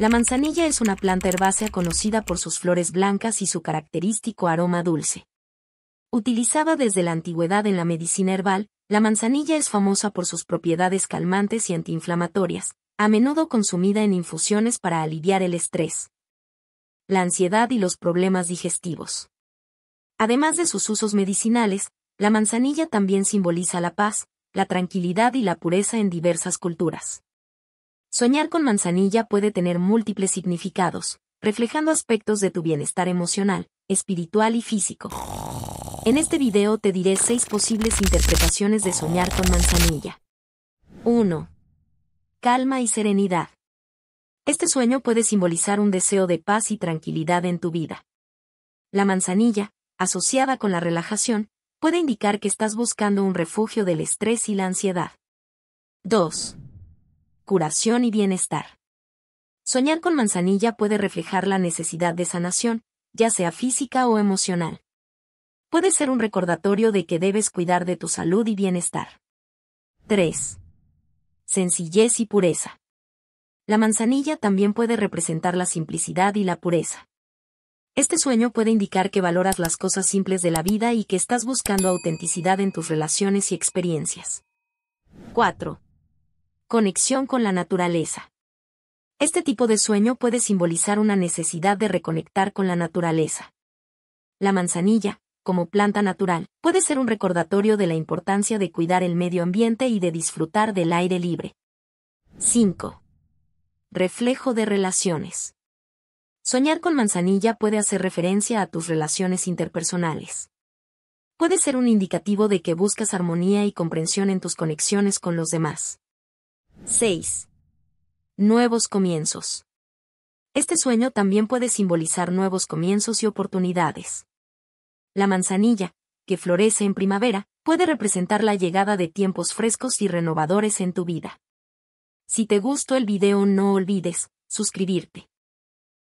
La manzanilla es una planta herbácea conocida por sus flores blancas y su característico aroma dulce. Utilizada desde la antigüedad en la medicina herbal, la manzanilla es famosa por sus propiedades calmantes y antiinflamatorias, a menudo consumida en infusiones para aliviar el estrés, la ansiedad y los problemas digestivos. Además de sus usos medicinales, la manzanilla también simboliza la paz, la tranquilidad y la pureza en diversas culturas. Soñar con manzanilla puede tener múltiples significados, reflejando aspectos de tu bienestar emocional, espiritual y físico. En este video te diré seis posibles interpretaciones de soñar con manzanilla. 1. Calma y serenidad. Este sueño puede simbolizar un deseo de paz y tranquilidad en tu vida. La manzanilla, asociada con la relajación, puede indicar que estás buscando un refugio del estrés y la ansiedad. 2 curación y bienestar. Soñar con manzanilla puede reflejar la necesidad de sanación, ya sea física o emocional. Puede ser un recordatorio de que debes cuidar de tu salud y bienestar. 3. Sencillez y pureza. La manzanilla también puede representar la simplicidad y la pureza. Este sueño puede indicar que valoras las cosas simples de la vida y que estás buscando autenticidad en tus relaciones y experiencias. 4. Conexión con la naturaleza. Este tipo de sueño puede simbolizar una necesidad de reconectar con la naturaleza. La manzanilla, como planta natural, puede ser un recordatorio de la importancia de cuidar el medio ambiente y de disfrutar del aire libre. 5. Reflejo de relaciones. Soñar con manzanilla puede hacer referencia a tus relaciones interpersonales. Puede ser un indicativo de que buscas armonía y comprensión en tus conexiones con los demás. 6. Nuevos comienzos. Este sueño también puede simbolizar nuevos comienzos y oportunidades. La manzanilla, que florece en primavera, puede representar la llegada de tiempos frescos y renovadores en tu vida. Si te gustó el video no olvides, suscribirte.